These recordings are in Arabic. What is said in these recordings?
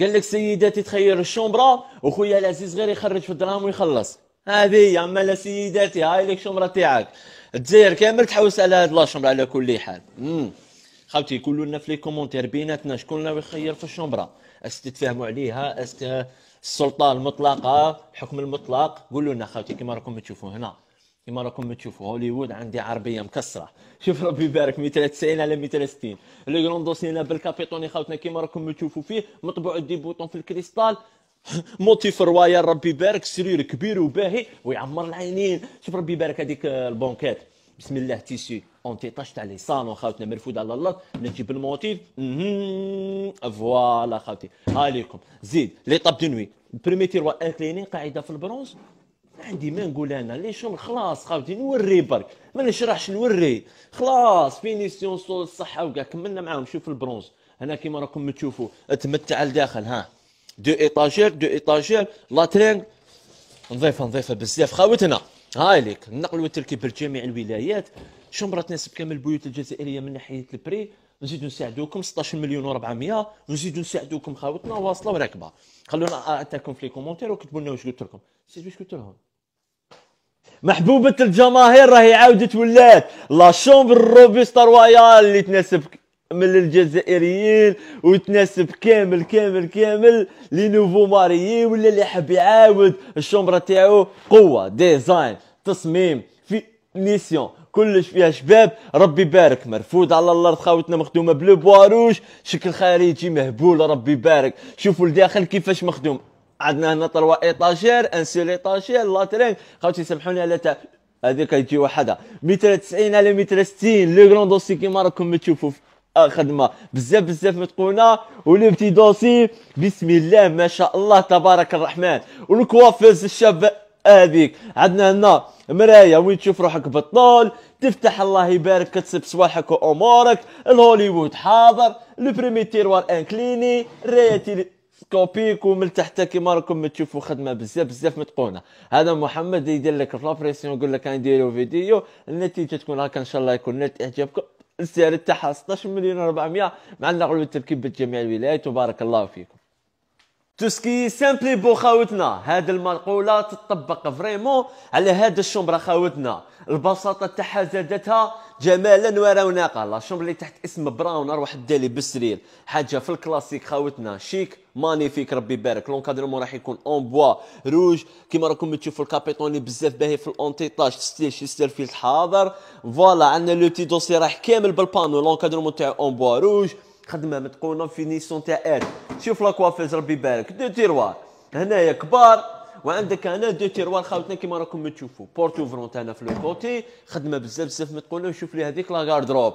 قال لك سيداتي تخير الشومبرا وخويا العزيز غير يخرج في الدراهم ويخلص هذه هي لا سيداتي هاي لك شومبرا تاعك الجزائر كامل تحوس على هاد لاشومبرا على كل حال امم خاوتي قولوا لنا في لي كومونتير بيناتنا شكون اللي يخير في الشومبرا اش تتفاهموا عليها اش السلطه المطلقه الحكم المطلق قولوا لنا خاوتي كما راكم تشوفوا هنا كما راكم تشوفوا هوليوود عندي عربيه مكسره شوف ربي يبارك 290 على 260 لو غروندو سينا بالكابيتوني خاوتنا كما راكم تشوفوا فيه مطبوع دي بوطون في الكريستال موتيف رويال ربي يبارك سرير كبير وباهي ويعمر العينين شوف ربي يبارك هذيك البونكات بسم الله تيسي اون طاش تاع لي صالون خاوتنا مرفود على الله نجيب الموتيف فوالا خاوتي ها ليكم زيد لي طاب دو نوي بريمي تيروا انكليني قاعده في البرونز عندي ما نقول انا لي شون خلاص خاوتي نوري برك ما نشرحش نوري خلاص فينيسيون سول الصحه وكاع كملنا معاهم شوف البرونز هنا كيما راكم تشوفوا تمتع لداخل ها دو ايطاجير دو ايطاجير لاترينغ نظيفه نظيفه بزاف خاوتنا هاي ليك النقل والتركيب لجميع الولايات شمرة تناسب كامل البيوت الجزائريه من ناحيه البري نزيد نساعدوكم 16 مليون و400 نزيد نساعدوكم خاوتنا واصله وراكبه خلونا اعطيكم في لي كومونتير وكتبوا لنا واش قلت لكم سيت واش قلت لهم محبوبة الجماهير راهي عاودت ولات لا شومبر روبيستا رويال اللي تناسب من الجزائريين وتناسب كامل كامل كامل لي نوفو ماريي ولا اللي يحب يعاود الشومبرا تاعو قوه ديزاين تصميم في نيسيون كلش فيها شباب ربي يبارك مرفود على الارض خاوتنا مخدومه بلو بواروش شكل خارجي مهبول ربي يبارك شوفوا الداخل كيفاش مخدوم عندنا هنا تروا ايطاجير انسول ايطاجير ترين خاوتي سامحوني على تاع هذيك تجي وحدها 190 90 على 160 60 لو غران دوسي كيما راكم تشوفوا خدمه بزاف بزاف متقونه ولي بتي دوسي بسم الله ما شاء الله تبارك الرحمن والكوافز الشاب هذيك عندنا هنا مرايا وين تشوف روحك بالطول تفتح الله يبارك كتسب سواحك وامورك الهوليوود حاضر لو بريمي تيروار انكليني رياتي سكوبيك ومن تحت كيما راكم تشوفوا خدمه بزاف بزاف متقونه هذا محمد يدير لك لابريسيون يقول لك نديرو فيديو النتيجه تكون هكا ان شاء الله يكون نالت اعجابكم السعر تاعها 16 مليون و400 مع النقل والتركيب بجميع الولايات وبارك الله فيكم توسكي سامبلي بو خاوتنا هاد المقولة تطبق فريمون على هاد الشومبرا خاوتنا البساطه تاعها زادتها جمالا ورونقا لا شومبر اللي تحت اسم براون اروح دالي بالسرير حاجه في الكلاسيك خاوتنا شيك مانيفيك ربي يبارك لونكادرمون راح يكون اون بوا روج كيما راكم تشوفوا الكابيتوني بزاف باهي في الاونتي الاونتيطاج ستيل شي ستيل حاضر فوالا عندنا لو تي دوسي راح كامل بالبانو لونكادرمون تاع اون بوا روج خدمه متقونه فينيسيون تاع ال شوف لا كوافيز ربي يبارك دو تيروار هنايا كبار وعندك هنا دو تيروار خاوتنا كيما راكم تشوفوا بورت اوفرون تاعنا في لو كوتي خدمه بزاف بزاف متقونه وشوف لي هذيك لا غاردروب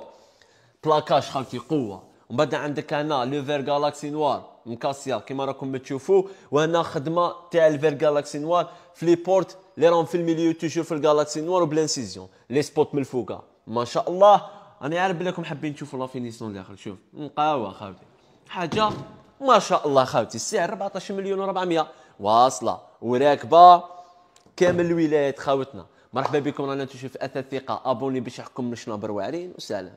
بلاكاج خاوتي قوه ومن بعد عندك هنا لو فير جالاكسي نوار مكاسيا كيما راكم تشوفوا وهنا خدمه تاع الفير جالاكسي نوار في لي بورت لي راهم في الميليو توجور في الجالاكسي نوار وبلانسيزيون لي سبوت من الفوكا ما شاء الله انا عارف بلكم حابين تشوفوا لا فينيسيون اللي شوف نقاوه خاوتي حاجه ما شاء الله خاوتي السعر 14 مليون و400 واصله وراكبه كامل الولايات خاوتنا مرحبا بكم رانا تشوف اثاث ثقه ابوني باش يحكم لشنا واعرين وسلام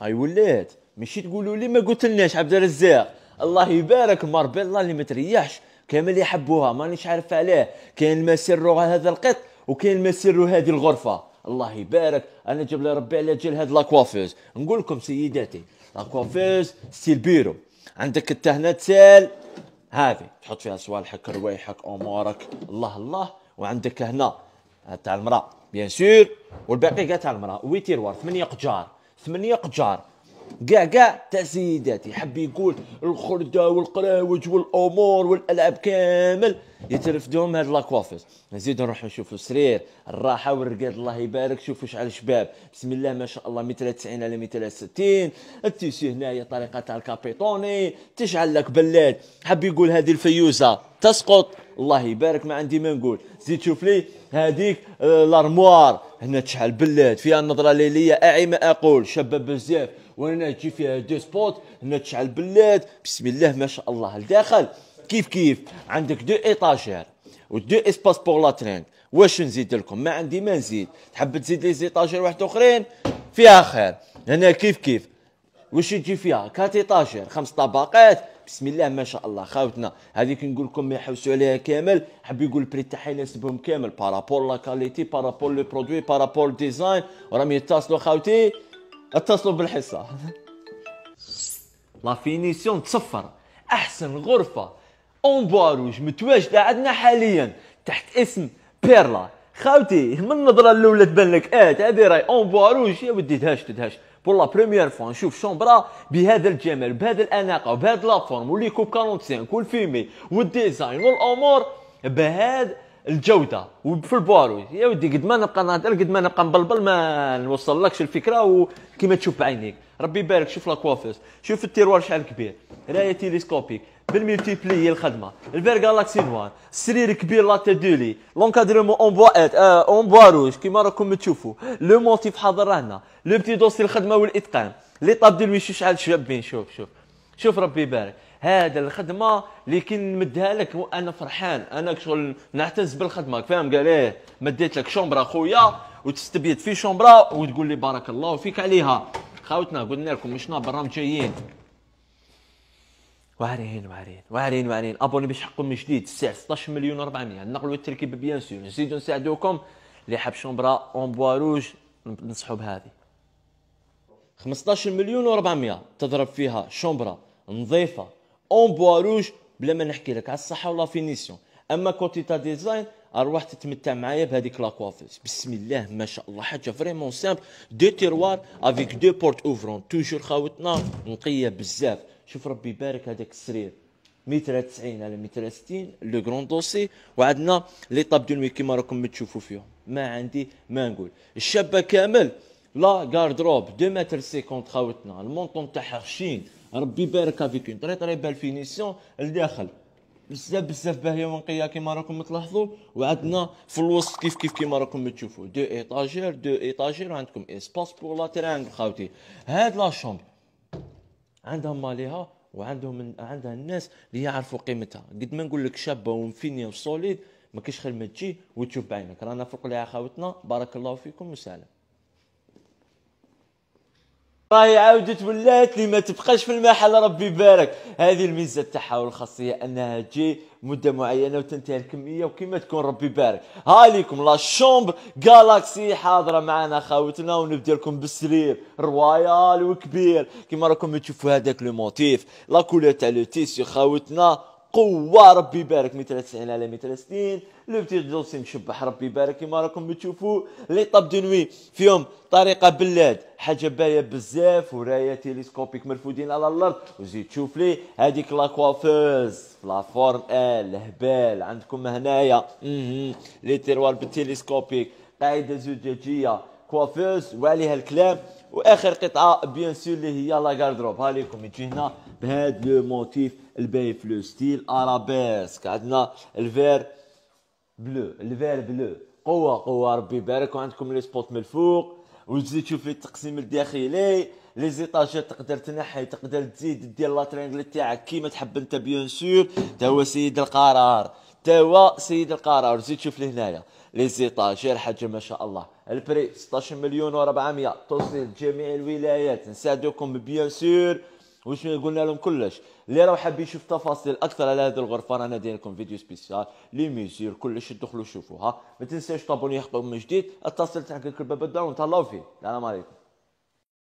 هاي ولات ماشي تقولوا لي ما قلتلناش عبد الرزاق الله يبارك مربي الله اللي ما تريحش كامل يحبوها مانيش عارف عليه كاين ما سر هذا القط وكاين ما سر هذه الغرفه الله يبارك انا جاب لي ربي على جال هاد لاكوافوز نقول لكم سيداتي لاكوافوز ستيل بيرو عندك انت هنا تسال هذه تحط فيها صوالحك روايحك امورك الله الله وعندك هنا آه، تاع المراه بيان سور والباقي كاع تاع المراه وي تيروار ثمانيه قجار ثمانيه قجار كاع كاع تاع سيداتي حب يقول الخرده والقراوج والامور والالعاب كامل يترفدهم هاد لاكوافيس نزيد نروح نشوف سرير الراحه والرقاد الله يبارك شوفوا شحال شباب بسم الله ما شاء الله من 93 على 260 التيسي هنايا طريقه تاع الكابيتوني تشعل لك بلاد حب يقول هذه الفيوزه تسقط الله يبارك ما عندي ما نقول زيد شوف لي هذيك آه، لارموار هنا تشعل بلاد فيها النظره ليليه اعي ما اقول شباب بزاف وانا تجي فيها دو سبوت هنا تشعل بلاد بسم الله ما شاء الله لداخل كيف كيف عندك دو ايطاجير ودو اسباس بور ترين واش نزيد لكم ما عندي ما نزيد تحب تزيد لي زيطاجير واحد اخرين فيها خير هنا كيف كيف واش يجي فيها كات ايطاجير خمس طبقات بسم الله ما شاء الله خاوتنا هذيك نقول لكم ما يحوسوا عليها كامل حب يقول البري تاعها يناسبهم كامل بارابول لا كاليتي بارابول لو برودوي بارابول ديزاين راهم يتصلوا خاوتي اتصلوا بالحصه لافينيسيون تصفر احسن غرفه اون بواروج متواجده عندنا حاليا تحت اسم بيرلا خاوتي من النظره الاولى تبان لك اه هذه راي اون بواروج يا ودي دهش تدهش بور لا بريمير فوا نشوف شومبرا بهذا الجمال بهذا الاناقه وبهذا لافورم وليكوب 45 والفيمي والديزاين والامور بهذا الجوده وفي البوارو يا ودي قد ما نبقى نهضر قد ما نبقى نبلبل ما نوصل لكش الفكره وكما تشوف بعينيك ربي يبارك شوف لاكوافيس شوف التيروار شحال كبير رايه تيليسكوبيك هي الخدمه الفير جالاكسي نوار السرير كبير لا لاتادولي لونكادرمون اون بوا آه، اون بوا روج كيما راكم تشوفوا لو موتيف حاضر هنا لو بتي دوسي الخدمه والاتقان لي طاب دو شوف شحال شابين شوف شوف شوف ربي يبارك هذا الخدمه اللي كي نمدها لك وانا فرحان انا شغل نعتز بالخدمه فاهم قال ايه مديت لك شومبرا خويا وتستبيت في شومبرا وتقول لي بارك الله فيك عليها خاوتنا قلنا لكم مشنا برام جايين واعرين واعرين واعرين واعرين ابوني باش حقكم من جديد الساعه 16 مليون و 400 النقل التركيب بيان سور نزيدو نساعدوكم اللي حاب شومبرا اون بوا روج ننصحوا بهذه 15 مليون و400 تضرب فيها شومبرا نظيفه اون بوا روج بلا ما نحكي لك على الصحه ولا فينيسيون اما كوتي تاع ديزاين اروح تتمتع معايا بهذيك لا كوافيس بسم الله ما شاء الله حاجه فريمون سامبل دو تيروار افيك دو بورت اوفرون توجور خاوتنا نقيه بزاف شوف ربي يبارك هذاك السرير 190 90 على 160 60 لو كرون دوسي وعندنا ليطاب دو نوي كيما راكم تشوفوا فيهم ما عندي ما نقول الشابه كامل لا غاردروب 2 متر 50 خاوتنا المونطون تاعها خشين ربي يبارك فيك اون طري طري بال فينيسيون لداخل بزاف بزاف باهيه ونقيه كيما راكم تلاحظوا وعندنا في الوسط كيف كيف كيما راكم تشوفوا دو ايطاجير دو ايطاجير وعندكم اسباس بور لا تريانغل خاوتي هاد لا شومبر عندها ماليها وعندهم من... عندها الناس اللي يعرفوا قيمتها قد ما نقول لك شابه ومفينيا وسوليد ما كاينش خير ما تجي وتشوف بعينك رانا فوق لها خاوتنا بارك الله فيكم وسلام راهي طيب، عاودت ولات لي ما تبقاش في المحل ربي يبارك هذه الميزه تاعها والخاصيه انها تجي مده معينه وتنتهي الكميه وكما تكون ربي يبارك ها ليكم لا شومب جالاكسي حاضره معنا خاوتنا ونبدا لكم بالسرير رويال وكبير كما راكم تشوفوا هذاك لو موتيف لا كولور تاع لو تيسيو خاوتنا قوه ربي يبارك 193 على 163 لو بتي جلسي مشبح ربي يبارك كيما راكم تشوفوا لي طاب دو نوي فيهم طريقه بلاد حاجه باية بزاف ورايه تيليسكوبيك مرفودين على الارض وزيد تشوف لي هذيك كوافوز لا فورم ال هبال عندكم هنايا لي تيروار بالتيليسكوبيك قاعده زجاجيه كوافوز وعليها الكلام واخر قطعه بيان سور اللي هي لا غاردروب ها ليكم يجي هنا بهاد لو موتيف الباي في لو ستيل ارابيسك عندنا الفير بلو الفير بلو قوة قوة ربي يبارك وعندكم لي سبوت من الفوق وتزيد تشوف التقسيم الداخلي لي زيطاجير تقدر تنحي تقدر تزيد دير لا ترينغل تاعك كيما تحب انت بيان سور تا هو سيد القرار تا هو سيد القرار زيد تشوف لهنايا لي زيطاجير حاجه ما شاء الله البري 16 مليون و400 توصل جميع الولايات نساعدوكم بيان سور واش قلنا لهم كلش اللي راه حاب يشوف تفاصيل اكثر على هذه الغرفه رانا داير لكم فيديو سبيسيال لي ميزير كلش دخلوا شوفوها ما تنساوش تابوني يحطوا من جديد التصل تاع الباب الداون تهلاو فيه السلام عليكم